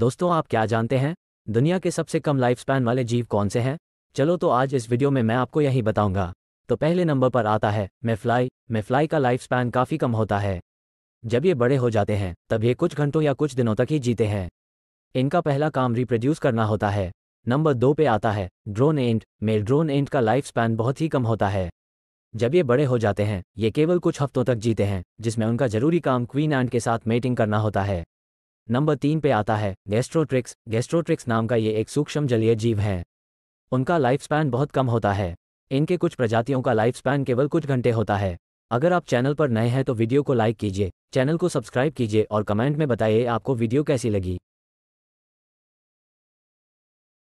दोस्तों आप क्या जानते हैं दुनिया के सबसे कम लाइफ स्पैन वाले जीव कौन से हैं चलो तो आज इस वीडियो में मैं आपको यही बताऊंगा तो पहले नंबर पर आता है मेफ्लाई मेफ्लाई का लाइफ स्पैन काफ़ी कम होता है जब ये बड़े हो जाते हैं तब ये कुछ घंटों या कुछ दिनों तक ही जीते हैं इनका पहला काम रिप्रोड्यूस करना होता है नंबर दो पे आता है drone ant male drone ant का लाइफ स्पैन बहुत ही कम होता है जब ये बड़े हो जाते हैं ये केवल कुछ हफ्तों तक जीते हैं जिसमें उनका जरूरी काम क्वीन एंट के साथ मेटिंग करना होता है नंबर तीन पे आता है गेस्ट्रोट्रिक्स गेस्ट्रोट्रिक्स नाम का ये एक सूक्ष्म जलीय जीव है उनका लाइफ स्पैन बहुत कम होता है इनके कुछ प्रजातियों का लाइफ स्पैन केवल कुछ घंटे होता है अगर आप चैनल पर नए हैं तो वीडियो को लाइक कीजिए चैनल को सब्सक्राइब कीजिए और कमेंट में बताइए आपको वीडियो कैसी लगी